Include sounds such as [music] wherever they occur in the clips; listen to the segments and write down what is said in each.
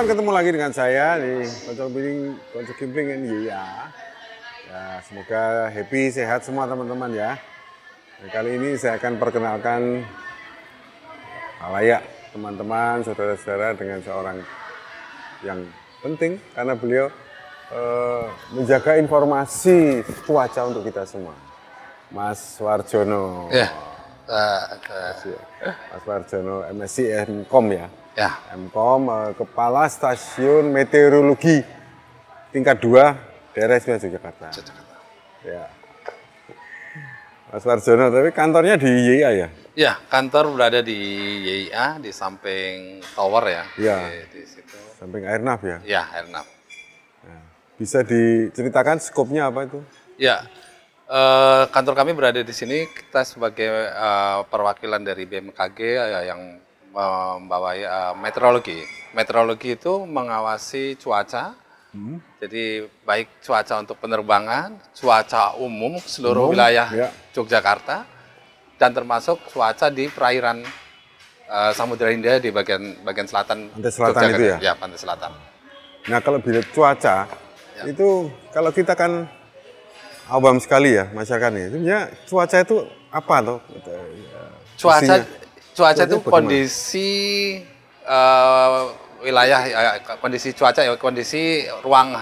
teman-teman ketemu lagi dengan saya di Kocok Biling, Kocok Kimpling kan. ini ya. Iya. Ya, semoga happy, sehat semua teman-teman ya. Dan kali ini saya akan perkenalkan halayak teman-teman, saudara-saudara dengan seorang yang penting karena beliau eh, menjaga informasi cuaca untuk kita semua. Mas Warjono. Ya. Mas Warjono MSCM.com ya. Ya, Pemkom eh, Kepala Stasiun Meteorologi tingkat 2 daerah istimewa Yogyakarta. Yogyakarta. Ya. Mas Warjono, tapi kantornya di YIA ya? Ya, kantor berada di YIA di samping tower ya. Ya Di, di situ. Samping Airnav ya? Iya, Airnav. Ya. Bisa diceritakan skopnya apa itu? Ya, eh, kantor kami berada di sini. Kita sebagai eh, perwakilan dari BMKG ya, eh, yang membawa uh, meteorologi. Meteorologi itu mengawasi cuaca. Hmm. Jadi baik cuaca untuk penerbangan, cuaca umum seluruh umum, wilayah ya. Yogyakarta, dan termasuk cuaca di perairan uh, eh, Samudra Hindia di bagian bagian selatan. Pantai selatan Yogyakarta. itu ya? Ya, pantai selatan. Nah kalau bila cuaca ya. itu kalau kita kan awam sekali ya masyarakat ini. Sebenarnya cuaca itu apa tuh? Ya, cuaca Cuaca itu kondisi uh, wilayah ya, kondisi cuaca ya kondisi ruang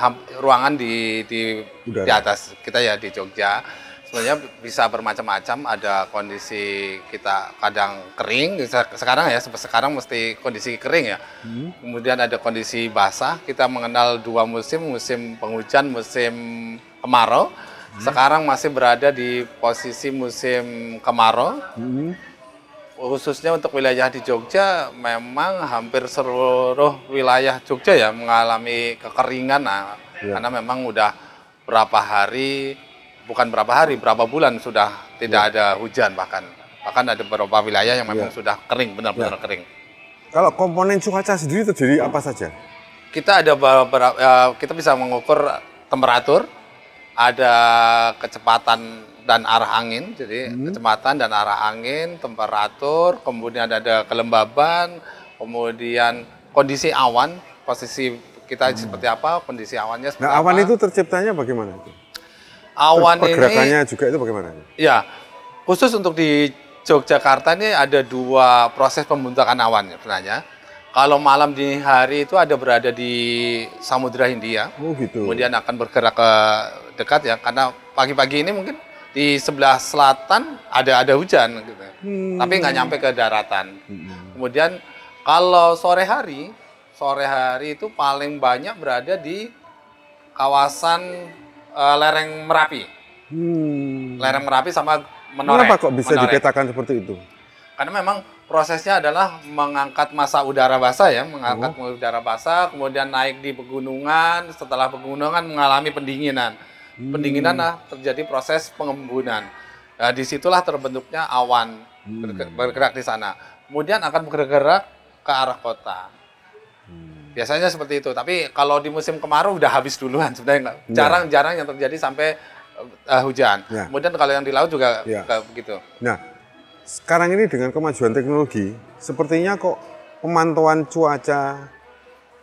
ruangan di di, di atas kita ya di Jogja sebenarnya bisa bermacam-macam ada kondisi kita kadang kering sekarang ya sekarang mesti kondisi kering ya hmm. kemudian ada kondisi basah kita mengenal dua musim musim penghujan musim kemarau hmm. sekarang masih berada di posisi musim kemarau hmm khususnya untuk wilayah di Jogja memang hampir seluruh wilayah Jogja ya mengalami kekeringan nah, ya. karena memang udah berapa hari bukan berapa hari berapa bulan sudah tidak ya. ada hujan bahkan bahkan ada beberapa wilayah yang memang ya. sudah kering benar-benar ya. kering. Kalau komponen cuaca sendiri terjadi apa saja? Kita ada beberapa eh, kita bisa mengukur temperatur, ada kecepatan dan arah angin, jadi hmm. kecepatan dan arah angin, temperatur, kemudian ada kelembaban, kemudian kondisi awan, posisi kita hmm. seperti apa, kondisi awannya seperti nah, awan apa. Awan itu terciptanya bagaimana itu? Awan Pergerakannya ini, juga itu bagaimana? Ya, khusus untuk di Yogyakarta ini ada dua proses pembentukan awan sebenarnya. Kalau malam dini hari itu ada berada di Samudra Hindia. Oh gitu. Kemudian akan bergerak ke dekat ya karena pagi-pagi ini mungkin di sebelah selatan ada ada hujan gitu. Hmm. Tapi nggak nyampe ke daratan. Hmm. Kemudian kalau sore hari, sore hari itu paling banyak berada di kawasan uh, lereng Merapi. Hmm. Lereng Merapi sama Menoreh. Kenapa kok bisa Menoreh. dipetakan seperti itu? Karena memang prosesnya adalah mengangkat masa udara basah ya, mengangkat oh. udara basah, kemudian naik di pegunungan, setelah pegunungan mengalami pendinginan. Hmm. Pendinginan nah, terjadi proses pengembunan. Nah, disitulah terbentuknya awan hmm. bergerak di sana. Kemudian akan bergerak ke arah kota. Hmm. Biasanya seperti itu. Tapi kalau di musim kemarau udah habis duluan sebenarnya. Iya. Jarang-jarang yang terjadi sampai uh, hujan. Ya. Kemudian kalau yang di laut juga ya. begitu. Nah, sekarang ini dengan kemajuan teknologi, sepertinya kok pemantauan cuaca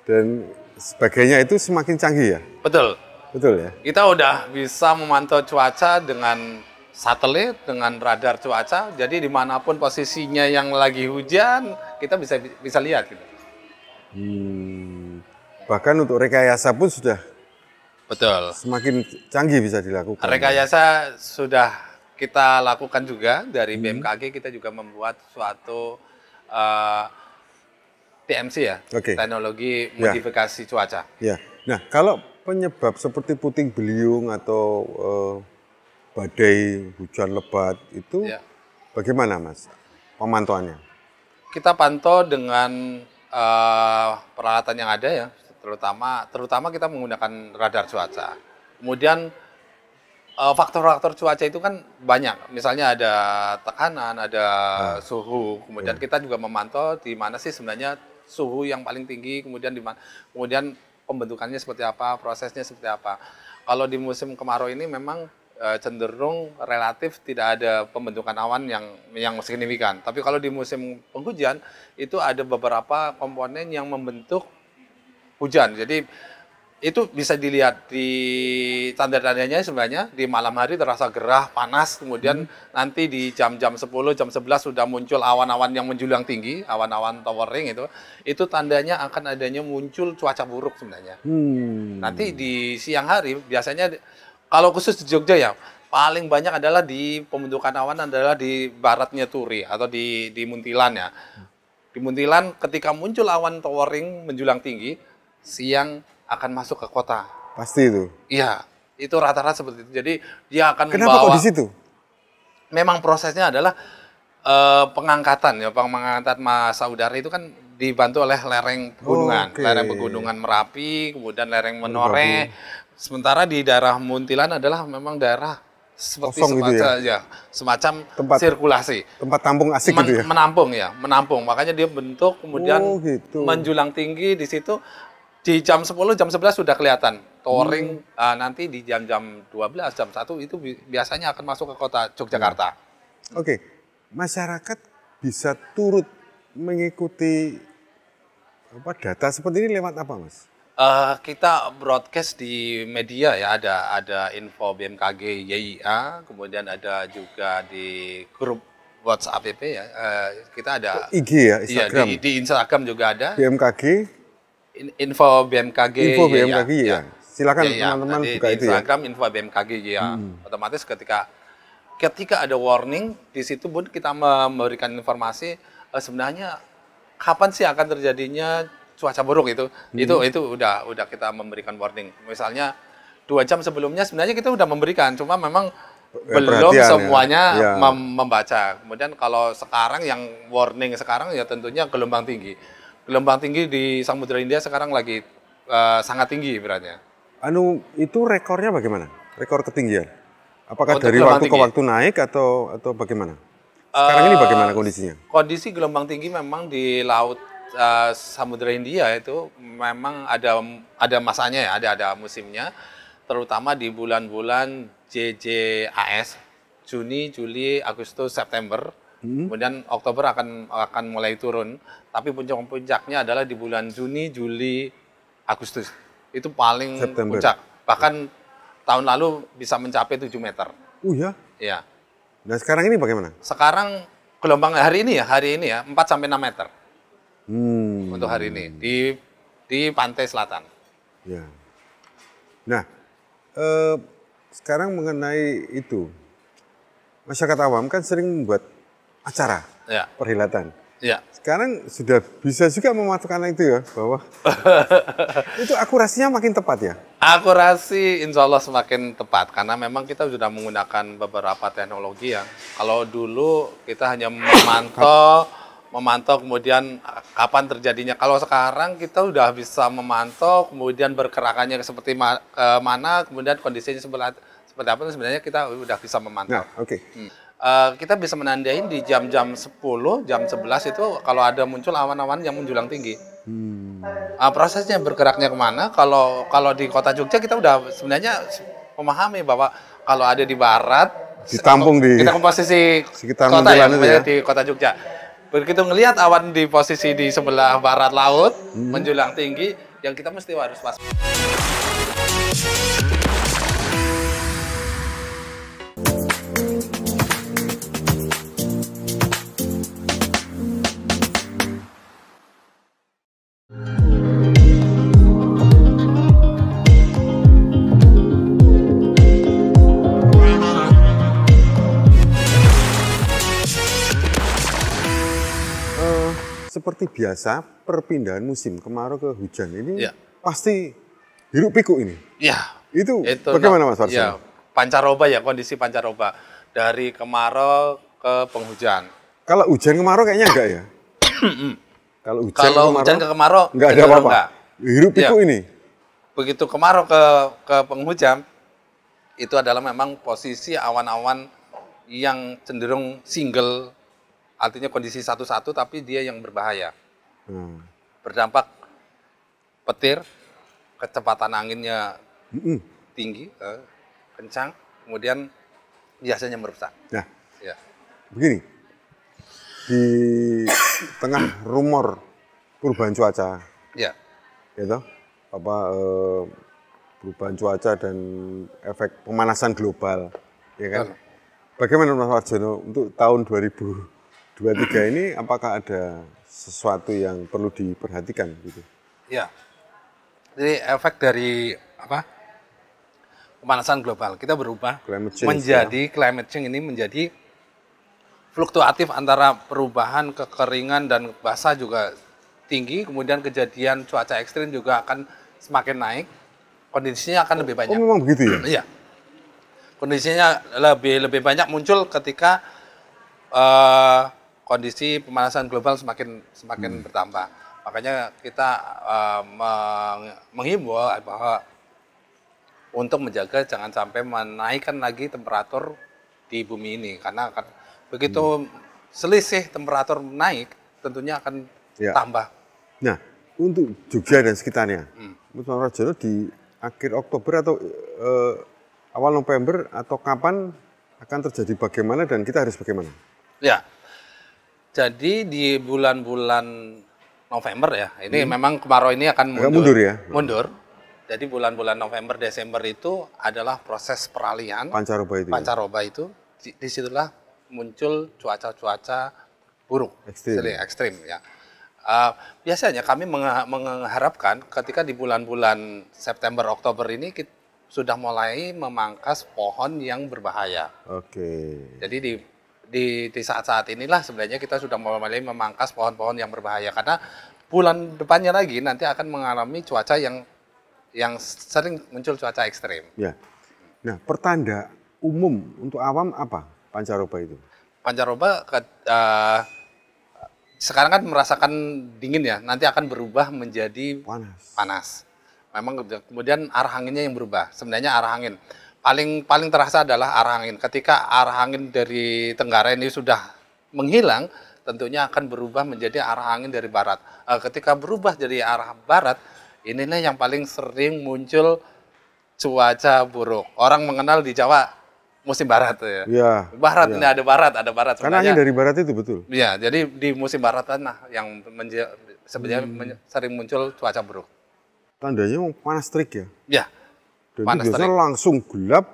dan sebagainya itu semakin canggih ya? Betul. Betul ya. Kita udah bisa memantau cuaca dengan satelit, dengan radar cuaca. Jadi dimanapun posisinya yang lagi hujan, kita bisa bisa lihat. Gitu. Hmm. Bahkan untuk rekayasa pun sudah Betul. Semakin canggih bisa dilakukan. Rekayasa sudah kita lakukan juga dari hmm. BMKG kita juga membuat suatu uh, eh, TMC ya, okay. teknologi ya. modifikasi ya. cuaca. Ya. Nah, kalau penyebab seperti puting beliung atau uh, badai hujan lebat itu ya. bagaimana Mas pemantauannya? Kita pantau dengan uh, peralatan yang ada ya, terutama terutama kita menggunakan radar cuaca. Kemudian eh, faktor-faktor cuaca itu kan banyak. Misalnya ada tekanan, ada nah. suhu. Kemudian iya. kita juga memantau di mana sih sebenarnya suhu yang paling tinggi, kemudian di mana kemudian pembentukannya seperti apa, prosesnya seperti apa. Kalau di musim kemarau ini memang e, cenderung relatif tidak ada pembentukan awan yang yang signifikan. Tapi kalau di musim penghujan itu ada beberapa komponen yang membentuk hujan. Jadi itu bisa dilihat di tanda-tandanya sebenarnya di malam hari terasa gerah, panas, kemudian hmm. nanti di jam-jam 10, jam 11 sudah muncul awan-awan yang menjulang tinggi, awan-awan towering itu. Itu tandanya akan adanya muncul cuaca buruk sebenarnya. Hmm. Nanti di siang hari biasanya kalau khusus di Jogja ya paling banyak adalah di pembentukan awan adalah di baratnya Turi atau di di Muntilan ya. Hmm. Di Muntilan ketika muncul awan towering menjulang tinggi, siang akan masuk ke kota. Pasti itu. Iya, itu rata-rata seperti itu. Jadi dia akan Kenapa membawa. Kenapa kok di situ? Memang prosesnya adalah uh, pengangkatan ya, pengangkatan masa udara itu kan dibantu oleh lereng pegunungan, okay. lereng pegunungan Merapi, kemudian lereng Menoreh. Sementara di daerah Muntilan adalah memang daerah seperti Kosong semacam gitu ya? ya semacam tempat, sirkulasi tempat tampung asik Men, gitu ya menampung ya menampung makanya dia bentuk kemudian oh, gitu. menjulang tinggi di situ di jam 10 jam 11 sudah kelihatan touring hmm. uh, nanti di jam-jam 12 jam 1 itu biasanya akan masuk ke kota Yogyakarta. Hmm. Oke. Okay. Masyarakat bisa turut mengikuti apa data seperti ini lewat apa, Mas? Uh, kita broadcast di media ya ada ada info BMKG YIA, kemudian ada juga di grup WhatsApp ya. Uh, kita ada IG ya, Instagram. Iya, di, di Instagram juga ada. BMKG info BMKG. Info iya, iya. BMKG iya. ya. ya. ya. Silakan teman-teman ya, buka itu Instagram ya. info BMKG ya. Hmm. Otomatis ketika ketika ada warning di situ pun kita memberikan informasi uh, sebenarnya kapan sih akan terjadinya cuaca buruk itu. Hmm. Itu itu udah udah kita memberikan warning. Misalnya dua jam sebelumnya sebenarnya kita udah memberikan cuma memang eh, belum ya. semuanya ya. Ya. membaca. Kemudian kalau sekarang yang warning sekarang ya tentunya gelombang tinggi gelombang tinggi di Samudra India sekarang lagi uh, sangat tinggi beratnya. Anu itu rekornya bagaimana? Rekor ketinggian? Apakah Untuk oh, dari waktu tinggi. ke waktu naik atau atau bagaimana? Eh, sekarang uh, ini bagaimana kondisinya? Kondisi gelombang tinggi memang di laut uh, Samudra India itu memang ada ada masanya ya, ada ada musimnya, terutama di bulan-bulan JJAS Juni, Juli, Agustus, September Hmm. Kemudian Oktober akan akan mulai turun, tapi puncak-puncaknya adalah di bulan Juni, Juli, Agustus. Itu paling September. puncak. Bahkan tahun lalu bisa mencapai 7 meter. Oh uh, ya? Iya. Nah sekarang ini bagaimana? Sekarang gelombang hari ini ya, hari ini ya 4 sampai 6 meter. Hmm. Untuk hari ini di di pantai selatan. Ya. Nah, eh, sekarang mengenai itu masyarakat awam kan sering membuat acara ya. perhelatan. Ya. Sekarang sudah bisa juga memasukkan itu ya bahwa [laughs] itu akurasinya makin tepat ya. Akurasi insya Allah semakin tepat karena memang kita sudah menggunakan beberapa teknologi ya. kalau dulu kita hanya memantau memantau kemudian kapan terjadinya. Kalau sekarang kita sudah bisa memantau kemudian bergerakannya seperti ma mana kemudian kondisinya seperti apa sebenarnya kita sudah bisa memantau. Nah, oke. Okay. Hmm. Eh, kita bisa menandain di jam-jam 10, jam 11 itu kalau ada muncul awan-awan yang menjulang tinggi. Hmm. Uh, prosesnya bergeraknya kemana? Kalau kalau di kota Jogja kita udah sebenarnya memahami bahwa kalau ada di barat ditampung di kita komposisi sekitar kota ya, ya, di kota Jogja. Begitu ngelihat awan di posisi di sebelah barat laut hmm. menjulang tinggi, yang kita mesti harus waspada. seperti biasa perpindahan musim kemarau ke hujan ini ya. pasti hirup pikuk ini. Iya. Itu, itu bagaimana Mas Warsa? Ya, pancaroba ya kondisi pancaroba dari kemarau ke penghujan. Kalau hujan kemarau kayaknya enggak ya? [coughs] Kalau hujan Kalau kemarau, hujan ke kemarau enggak ada apa-apa. Hiruk iya. pikuk ya. ini. Begitu kemarau ke ke penghujan itu adalah memang posisi awan-awan yang cenderung single artinya kondisi satu-satu tapi dia yang berbahaya. Hmm. Berdampak petir, kecepatan anginnya hmm. tinggi, eh, kencang, kemudian biasanya merusak. Nah, ya. begini, di tengah rumor perubahan cuaca, ya, itu ya apa eh, perubahan cuaca dan efek pemanasan global, ya kan? Bagaimana Mas Warjono untuk tahun 2000 dua tiga ini apakah ada sesuatu yang perlu diperhatikan gitu? Ya, jadi efek dari apa pemanasan global kita berubah climate change, menjadi ya. climate change ini menjadi fluktuatif antara perubahan kekeringan dan basah juga tinggi, kemudian kejadian cuaca ekstrim juga akan semakin naik, kondisinya akan lebih oh, banyak. Oh, memang begitu ya? Iya. Kondisinya lebih lebih banyak muncul ketika uh, kondisi pemanasan global semakin semakin hmm. bertambah. Makanya kita uh, menghimbau bahwa untuk menjaga jangan sampai menaikkan lagi temperatur di bumi ini karena akan begitu hmm. selisih temperatur naik tentunya akan ya. tambah. Nah, untuk Jogja dan sekitarnya. Hmm. Musono di akhir Oktober atau eh, awal November atau kapan akan terjadi bagaimana dan kita harus bagaimana? Ya, jadi di bulan-bulan November ya, ini hmm. memang kemarau ini akan mundur. mundur ya. Mundur. Jadi bulan-bulan November Desember itu adalah proses peralihan pancaroba itu. Ya? Pancaroba itu di, disitulah muncul cuaca-cuaca buruk, ekstrim, ekstrim ya. Uh, biasanya kami mengharapkan ketika di bulan-bulan September Oktober ini kita sudah mulai memangkas pohon yang berbahaya. Oke. Okay. Jadi di di, di saat-saat inilah sebenarnya kita sudah mulai memangkas pohon-pohon yang berbahaya karena bulan depannya lagi nanti akan mengalami cuaca yang yang sering muncul cuaca ekstrim. Ya. Nah, pertanda umum untuk awam apa pancaroba itu? Pancaroba uh, sekarang kan merasakan dingin ya, nanti akan berubah menjadi panas. Panas. Memang kemudian arah anginnya yang berubah. Sebenarnya arah angin paling paling terasa adalah arah angin. Ketika arah angin dari tenggara ini sudah menghilang, tentunya akan berubah menjadi arah angin dari barat. E, ketika berubah jadi arah barat, inilah yang paling sering muncul cuaca buruk. Orang mengenal di Jawa musim barat ya. ya barat ya. ini ada barat, ada barat. Karena hanya dari barat itu betul. Iya, jadi di musim barat nah yang sebenarnya hmm. sering muncul cuaca buruk. Tandanya panas terik ya? Iya. Jadi panas biasanya terik. langsung gelap,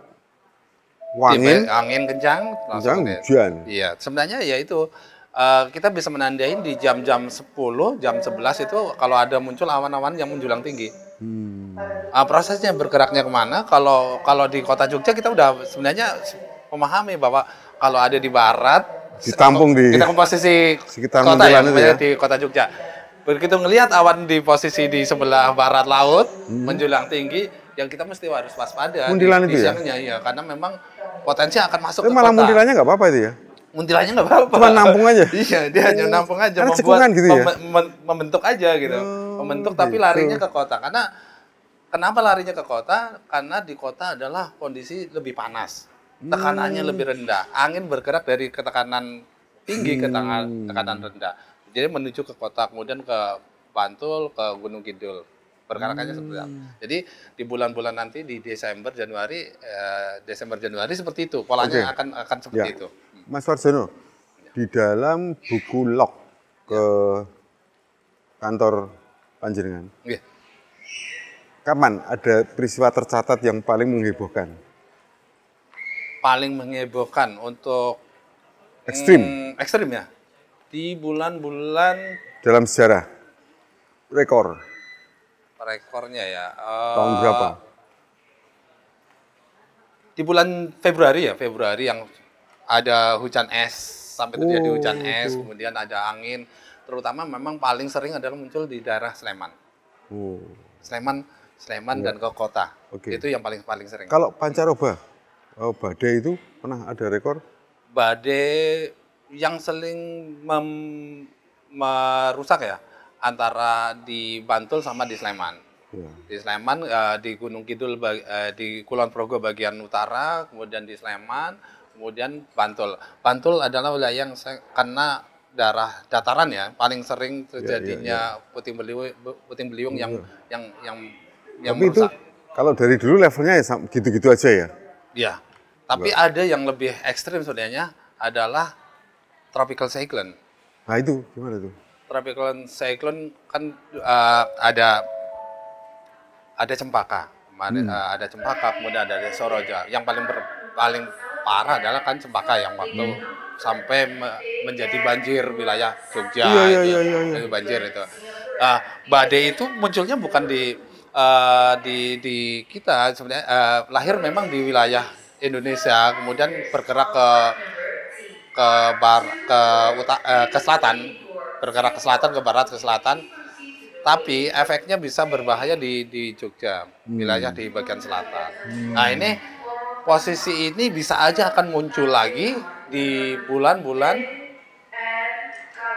angin, angin kencang, kencang hujan. Iya, sebenarnya ya itu uh, kita bisa menandain di jam-jam 10, jam 11 itu kalau ada muncul awan-awan yang menjulang tinggi. Hmm. Uh, prosesnya bergeraknya kemana? Kalau kalau di kota Jogja kita udah sebenarnya memahami bahwa kalau ada di barat ditampung di kita komposisi sekitar kota ya, ya di kota Jogja. Begitu ngelihat awan di posisi di sebelah barat laut hmm. menjulang tinggi, yang kita mesti harus waspada. Mundilan di, itu di ya? Iya, karena memang potensi akan masuk Tapi eh, ke malah kota. nggak apa-apa itu ya? Muntilannya nggak apa-apa. Cuma nampung aja? [laughs] iya, dia hanya oh, nampung aja. Karena membuat, gitu ya? Mem membentuk aja gitu. Oh, membentuk tapi gitu. larinya ke kota. Karena kenapa larinya ke kota? Karena di kota adalah kondisi lebih panas. Tekanannya hmm. lebih rendah. Angin bergerak dari ketekanan tinggi hmm. ke tekanan rendah. Jadi menuju ke kota, kemudian ke Bantul, ke Gunung Kidul perkarakannya hmm. sebelum. Jadi di bulan-bulan nanti di Desember Januari eh, Desember Januari seperti itu polanya okay. akan akan seperti ya. itu. Mas Warsono, ya. di dalam buku log ke ya. kantor Panjenengan. Ya. Kapan ada peristiwa tercatat yang paling menghebohkan? Paling menghebohkan untuk ekstrim. Hmm, ekstrim ya. Di bulan-bulan dalam sejarah rekor Rekornya ya. Uh, Tahun berapa? Di bulan Februari ya, Februari yang ada hujan es sampai terjadi oh, hujan es, gitu. kemudian ada angin. Terutama memang paling sering adalah muncul di daerah Sleman. Oh. Sleman, Sleman oh. dan ke kota. Okay. Itu yang paling paling sering. Kalau pancaroba, oh, eh, badai itu pernah ada rekor? Badai yang sering merusak ya antara di Bantul sama di Sleman. Ya. Di Sleman uh, di Gunung Kidul uh, di Kulon Progo bagian utara, kemudian di Sleman, kemudian Bantul. Bantul adalah wilayah yang kena karena darah dataran ya paling sering iya, iya, terjadinya ya, ya, ya. puting beliung puting beliung ya. yang yang yang yang Tapi merusak. itu kalau dari dulu levelnya ya gitu-gitu aja ya. Iya. Tapi ada yang lebih ekstrim sebenarnya adalah tropical cyclone. Nah itu gimana tuh? tropical cyclone kan uh, ada ada cempaka, ada, hmm. Eh, ada cempaka, kemudian ada soroja. Yang paling ber, paling parah adalah kan cempaka yang waktu hmm. sampai me, menjadi banjir wilayah Jogja iya, iya itu, iya, iya, iya. banjir itu. Uh, badai itu munculnya bukan di uh, di di kita sebenarnya uh, lahir memang di wilayah Indonesia, kemudian bergerak ke ke bar ke uta, ke selatan bergerak ke selatan ke barat ke selatan tapi efeknya bisa berbahaya di di Jogja wilayah di hmm. bagian selatan hmm. nah ini posisi ini bisa aja akan muncul lagi di bulan-bulan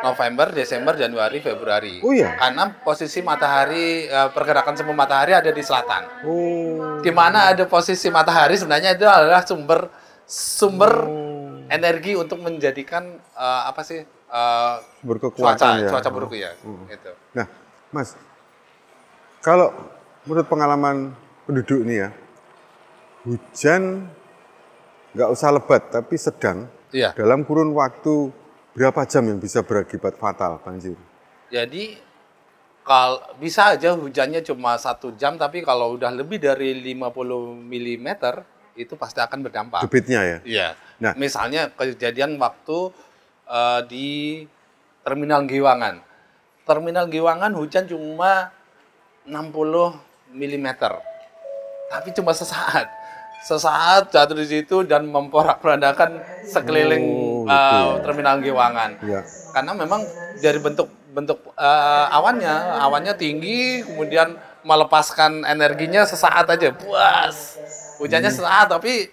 November, Desember, Januari, Februari. Oh iya. Karena posisi matahari eh, pergerakan semu matahari ada di selatan. Oh. Di mana ada posisi matahari sebenarnya itu adalah sumber sumber oh. energi untuk menjadikan uh, apa sih Eh, berkekuatan cuaca, ya. cuaca buruk ya. Hmm. Itu. Nah, Mas, kalau menurut pengalaman penduduk ini ya, hujan nggak usah lebat tapi sedang iya. dalam kurun waktu berapa jam yang bisa berakibat fatal banjir? Jadi kalau bisa aja hujannya cuma satu jam tapi kalau udah lebih dari 50 mm itu pasti akan berdampak. Debitnya ya? Iya. Nah, misalnya kejadian waktu uh, di Terminal Giwangan. Terminal Giwangan hujan cuma 60 mm. Tapi cuma sesaat. Sesaat jatuh di situ dan memporak-porandakan sekeliling oh, uh, terminal Giwangan. Ya. Karena memang dari bentuk bentuk uh, awannya, awannya tinggi, kemudian melepaskan energinya sesaat aja, buas. Hujannya hmm. sesaat tapi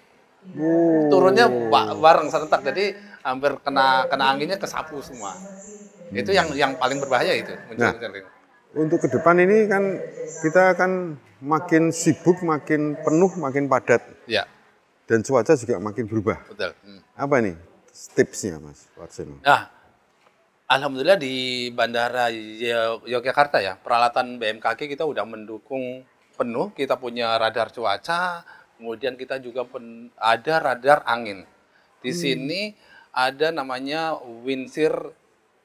oh. turunnya bareng serentak. Jadi hampir kena kena anginnya kesapu semua. Hmm. Itu yang yang paling berbahaya itu. Nah, untuk ke depan ini kan kita akan makin sibuk, makin penuh, makin padat. Ya. Dan cuaca juga makin berubah. Betul. Hmm. Apa ini tipsnya, Mas Watson? Nah, Alhamdulillah di Bandara Yogyakarta ya, peralatan BMKG kita udah mendukung penuh. Kita punya radar cuaca, kemudian kita juga pen, ada radar angin. Di hmm. sini ada namanya windsir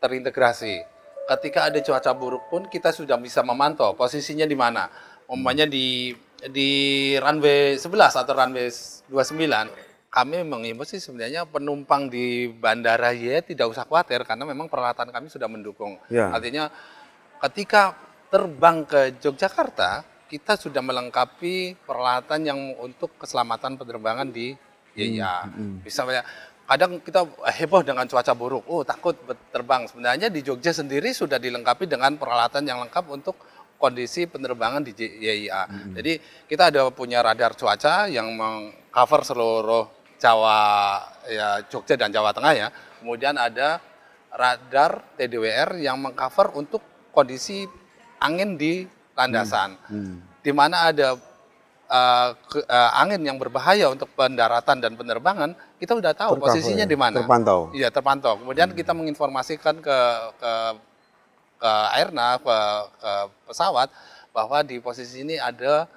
terintegrasi. Ketika ada cuaca buruk pun kita sudah bisa memantau posisinya di mana. Umpamanya di di runway 11 atau runway 29 kami mengimbau sih sebenarnya penumpang di bandara Y tidak usah khawatir karena memang peralatan kami sudah mendukung. Ya. Artinya ketika terbang ke Yogyakarta kita sudah melengkapi peralatan yang untuk keselamatan penerbangan di YIA. Hmm, hmm. Bisa banyak kadang kita heboh dengan cuaca buruk, oh takut terbang. Sebenarnya di Jogja sendiri sudah dilengkapi dengan peralatan yang lengkap untuk kondisi penerbangan di JIA. Hmm. Jadi kita ada punya radar cuaca yang mengcover seluruh Jawa, ya Jogja dan Jawa Tengah ya. Kemudian ada radar TDWR yang mengcover untuk kondisi angin di landasan, hmm. Hmm. di mana ada uh, ke, uh, angin yang berbahaya untuk pendaratan dan penerbangan kita sudah tahu Tercover, posisinya ya, di mana. Terpantau. Iya, terpantau. Kemudian hmm. kita menginformasikan ke ke ke airnav, ke, ke pesawat bahwa di posisi ini ada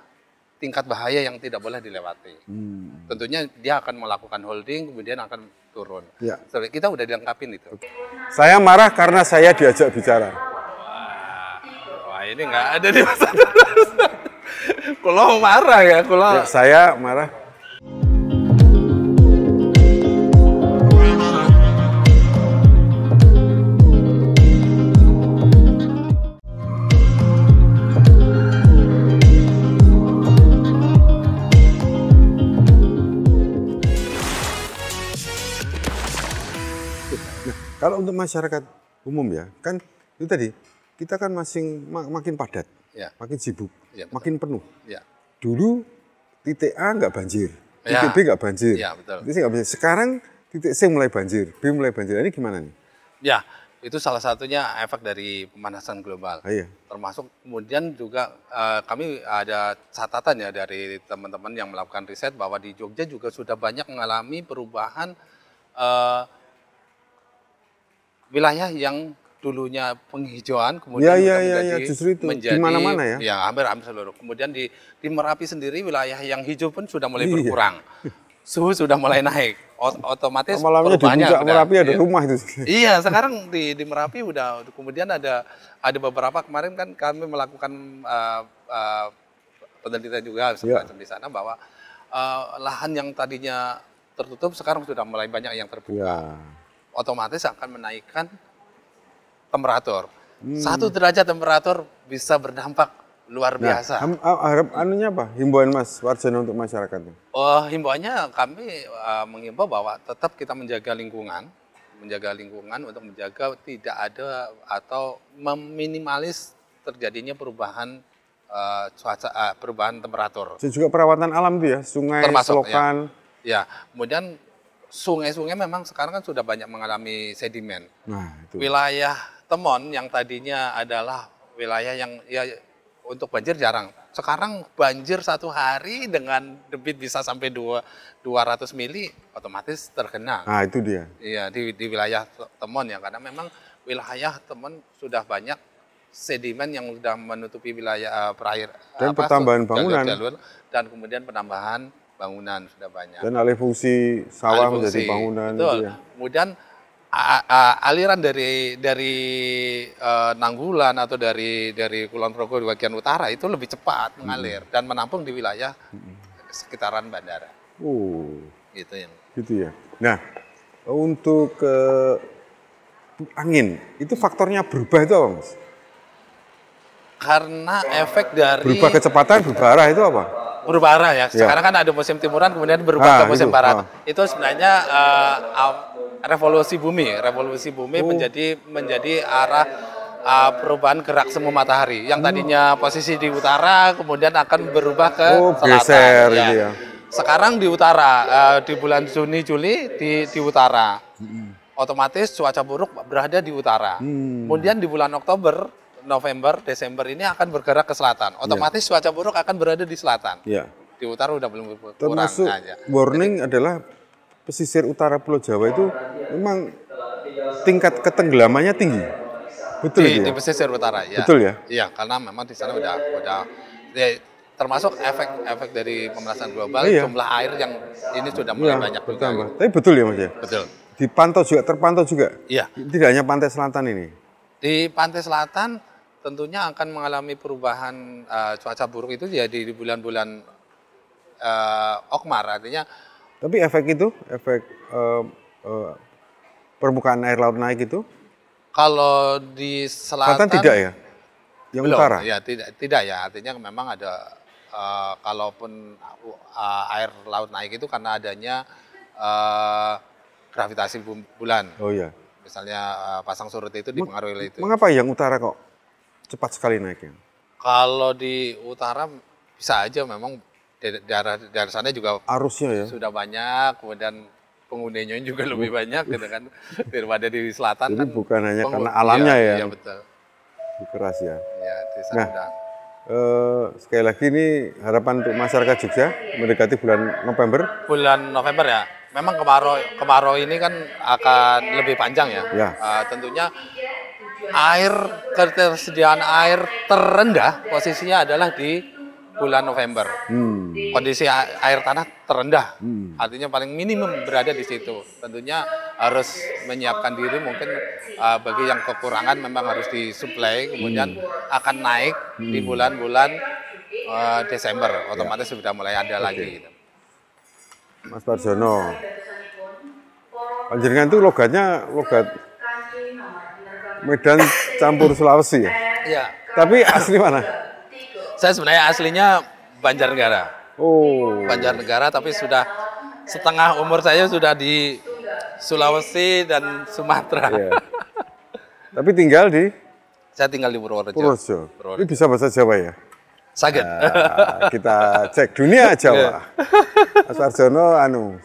tingkat bahaya yang tidak boleh dilewati. Hmm. Tentunya dia akan melakukan holding, kemudian akan turun. Ya. So, kita sudah dilengkapi itu. Saya marah karena saya diajak bicara. Wah, wah ini nggak ada di masa Kalau [laughs] marah ya, kalau ya, saya marah Kalau untuk masyarakat umum ya, kan itu tadi kita kan masing makin padat, ya. makin sibuk, ya, makin penuh. Ya. Dulu titik A nggak banjir, ya. titik B nggak banjir, ya, betul. titik C nggak banjir. Sekarang titik C mulai banjir, B mulai banjir. Ini gimana nih? Ya, itu salah satunya efek dari pemanasan global. Ah, iya. Termasuk kemudian juga uh, kami ada catatan ya dari teman-teman yang melakukan riset bahwa di Jogja juga sudah banyak mengalami perubahan uh, wilayah yang dulunya penghijauan kemudian ya, ya, menjadi, ya, justru itu. menjadi di mana mana ya. Ya, hampir hampir seluruh. Kemudian di di Merapi sendiri wilayah yang hijau pun sudah mulai iya. berkurang. Suhu sudah mulai naik. Ot otomatis Malamnya di puncak Merapi ada iya. rumah itu. Iya, sekarang di di Merapi udah kemudian ada ada beberapa kemarin kan kami melakukan uh, uh, penelitian juga iya. di sana bahwa uh, lahan yang tadinya tertutup sekarang sudah mulai banyak yang terbuka. Ya otomatis akan menaikkan temperatur. Hmm. Satu derajat temperatur bisa berdampak luar nah, biasa. Ah, harap anunya apa? Himbauan Mas Warsono untuk masyarakat? Oh, himbauannya kami uh, ah, menghimbau bahwa tetap kita menjaga lingkungan, menjaga lingkungan untuk menjaga tidak ada atau meminimalis terjadinya perubahan uh, cuaca uh, perubahan temperatur. Dan juga perawatan alam itu ya, sungai, Termasuk, ya. selokan. Ya. ya, kemudian sungai-sungai memang sekarang kan sudah banyak mengalami sedimen. Nah, itu. Wilayah Temon yang tadinya adalah wilayah yang ya untuk banjir jarang. Sekarang banjir satu hari dengan debit bisa sampai dua 200 mili otomatis terkena. Nah itu dia. Iya, di di wilayah Temon ya karena memang wilayah Temon sudah banyak sedimen yang sudah menutupi wilayah uh, perair dan apa, pertambahan bangunan dan kemudian penambahan bangunan sudah banyak. Dan alih fungsi sawah alih fungsi, menjadi bangunan. Betul. Itu ya. Kemudian A, a, aliran dari dari e, Nanggulan atau dari dari Kulon Progo di bagian utara itu lebih cepat mengalir hmm. dan menampung di wilayah hmm. sekitaran bandara. Oh, gitu ya. Gitu ya. Nah, untuk e, angin itu faktornya berubah itu apa, Mas? Karena efek dari berubah kecepatan, berubah arah itu apa? berubah arah ya. Iya. Sekarang yeah. kan ada musim timuran kemudian berubah ah, ke musim itu, barat. Ah. Itu sebenarnya uh, revolusi bumi, revolusi bumi oh. menjadi menjadi arah uh, perubahan gerak semu matahari yang tadinya hmm. posisi di utara kemudian akan berubah ke oh, selatan. Geser, ya. ya. Sekarang di utara uh, di bulan Juni Juli di di utara. Hmm. Otomatis cuaca buruk berada di utara. Hmm. Kemudian di bulan Oktober November, Desember ini akan bergerak ke selatan. Iya. Otomatis yeah. cuaca buruk akan berada di selatan. Yeah. Di utara udah belum berkurang Termasuk aja. warning Jadi, adalah pesisir utara Pulau Jawa itu memang tingkat ketenggelamannya tinggi. Betul di, ya? di pesisir utara ya. Betul ya? Iya, karena memang di sana udah udah ya, termasuk efek-efek dari pemanasan global iya. jumlah air yang ini sudah mulai ya, banyak bertambah. Juga. Tapi betul ya Mas ya? Betul. Dipantau juga, terpantau juga. Iya. Tidak hanya pantai selatan ini. Di pantai selatan tentunya akan mengalami perubahan uh, cuaca buruk itu jadi di bulan-bulan uh, eh, okmar artinya tapi efek itu efek uh, uh, permukaan air laut naik itu kalau di selatan, selatan tidak ya yang belum, utara ya tidak tidak ya artinya memang ada uh, kalaupun uh, air laut naik itu karena adanya uh, gravitasi bulan oh iya misalnya uh, pasang surut itu dipengaruhi oleh itu mengapa yang utara kok cepat sekali naiknya? Kalau di utara bisa aja memang daerah daerah sana juga arusnya ya sudah banyak kemudian penghuninya juga uh. lebih banyak gitu kan [laughs] daripada di selatan Jadi kan bukan hanya karena alamnya iya, ya iya betul keras ya, iya, di sana. nah eh, sekali lagi ini harapan untuk masyarakat Jogja mendekati bulan November bulan November ya memang kemarau kemarau ini kan akan lebih panjang ya, ya. Uh, tentunya air ketersediaan air terendah posisinya adalah di bulan November. Hmm. Kondisi air tanah terendah, hmm. artinya paling minimum berada di situ. Tentunya harus menyiapkan diri mungkin uh, bagi yang kekurangan memang harus disuplai, kemudian hmm. akan naik hmm. di bulan-bulan uh, Desember, ya. otomatis ya. sudah mulai ada okay. lagi. Gitu. Mas Tarjono, panjenengan itu logatnya logat Medan campur Sulawesi ya? Iya. Tapi asli mana? Saya sebenarnya aslinya Banjarnegara. Oh. Banjarnegara tapi sudah setengah umur saya sudah di Sulawesi dan Sumatera. Iya. tapi tinggal di? Saya tinggal di Purworejo. Purworejo. Ini bisa bahasa Jawa ya? Sagan. Nah, kita cek dunia Jawa. Iya. Mas Arjono anu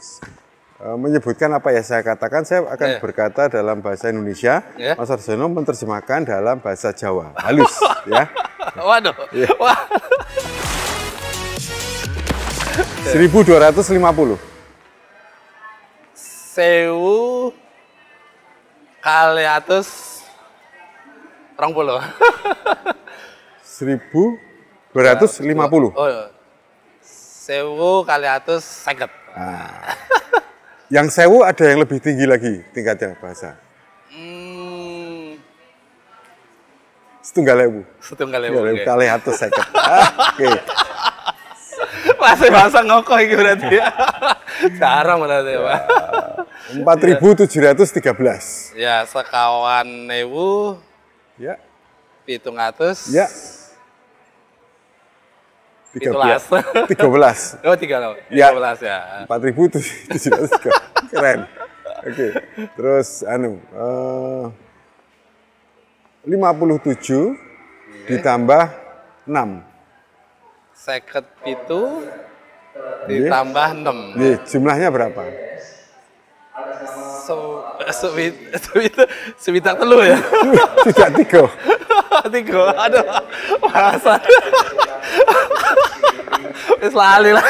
Eh, menyebutkan apa yang saya katakan, saya akan yeah. berkata dalam bahasa Indonesia, yeah. Mas Arjono menerjemahkan dalam bahasa Jawa halus, [laughs] ya. Waduh. Ya. Wah. 1250. Sewu kali atas rong puluh. Seribu dua ratus lima puluh. Oh, sewu kali atas seket. Ah. Yang sewu ada yang lebih tinggi lagi tingkatnya bahasa. Hmm. Setunggal ewu. Setunggal ewu. Iya, kali saya. [laughs] Oke. Masih bahasa ngokoh itu berarti ya. [laughs] Jarang berarti ya, ya, Empat ribu tujuh ratus tiga belas. Ya, sekawan ewu. Ya. Pitung ratus. Ya tiga belas [laughs] tiga belas oh tiga belas ya, ya. empat ribu tujuh ratus keren oke okay. terus anu eh, lima puluh tujuh iya. ditambah enam seket itu iya. ditambah enam yeah. jumlahnya berapa so eh, [laughs] sewit sewit sewitak telu ya tidak tiga [laughs] tiga ada bahasa Wis eh, lali lah.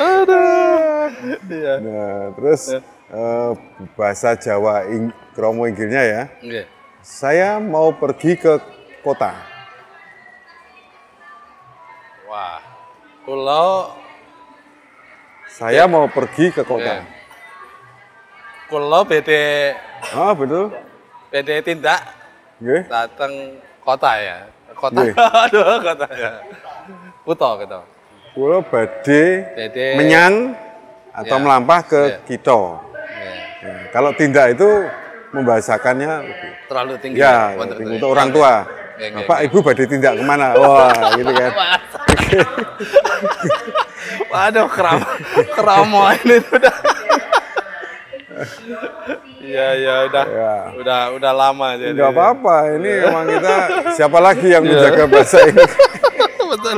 Aduh. Iya. Nah, terus yeah. Iya. uh, bahasa Jawa ing, kromo inggilnya ya. Yeah. Saya mau pergi ke kota. Wah. Kulo saya yeah. mau pergi ke kota. Yeah. Kulo bete Oh, betul. Bete tindak. Nggih. Dateng kota ya. Kota. [laughs] Aduh, kota. Ya. Kuto, kita Kulo bade, menyang atau yeah. melampah ke yeah. Kito. Yeah. Ya. Kalau tindak itu membahasakannya terlalu tinggi. Ya, ya tinggi untuk ya. orang tua. Ya, Bapak ya, Ibu badai tindak kemana? [laughs] Wah, gitu kan. Waduh, keram, [laughs] keramo ini udah. Iya iya udah ya. udah udah lama jadi. Gak apa-apa. Ini ya. emang kita siapa lagi yang ya. menjaga bahasa ini? [laughs] betul betul.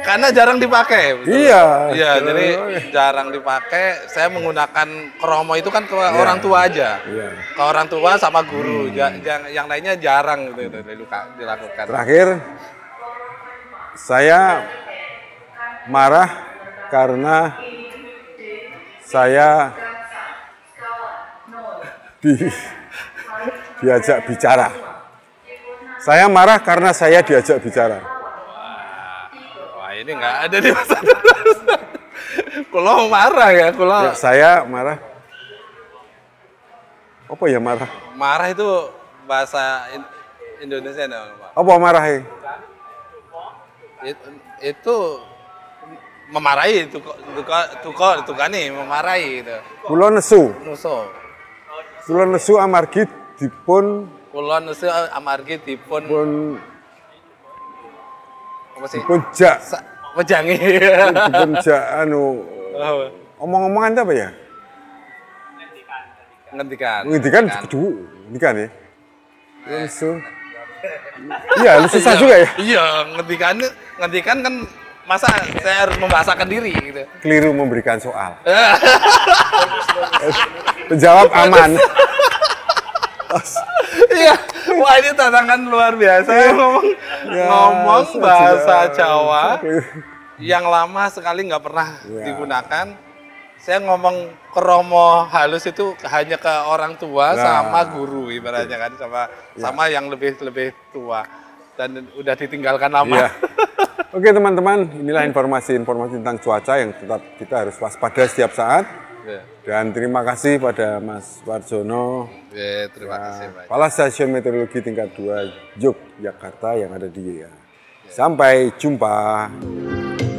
Karena jarang dipakai. Betul. Iya. Iya, jadi jarang dipakai. Saya menggunakan kromo itu kan ke ya. orang tua aja. Iya. Ke orang tua sama guru. Hmm. Ja, yang, yang lainnya jarang gitu, gitu dilakukan. Terakhir saya marah karena saya di, diajak bicara. Saya marah karena saya diajak bicara. Wah, wah ini nggak ada di masa Kalau marah ya, kalau ya, saya marah. Apa ya marah? Marah itu bahasa in Indonesia namanya, Pak. Apa marah ya? It, itu memarahi tuko tuko tuko tukane memarahi itu Kulo nesu. Nesu. Kulo nesu amargi dipun kulo nesu amargi dipun pun apa sih? Dipun jak. Wejangi. dipun jak anu omong-omongan apa ya? Ngendikan. Ngendikan kudu ngendikan ya. Eh. Nesu. Iya, susah iya. juga ya. Iya, ngendikan ngendikan kan masa saya harus membahasakan diri gitu. Keliru memberikan soal. [laughs] Jawab aman. [laughs] Iya, wah ini tantangan luar biasa ya, ngomong ya, ngomong bahasa Jawa yang lama sekali nggak pernah ya. digunakan. Saya ngomong kromo halus itu hanya ke orang tua nah. sama guru ibaratnya kan sama ya. sama yang lebih lebih tua dan udah ditinggalkan lama. Ya. [laughs] Oke teman-teman, inilah informasi-informasi tentang cuaca yang tetap kita harus waspada setiap saat. Iya. Dan terima kasih pada Mas Warjono. Iya, ya, terima kasih Kepala Stasiun Meteorologi tingkat 2 Yogyakarta yang ada di ya. Sampai jumpa.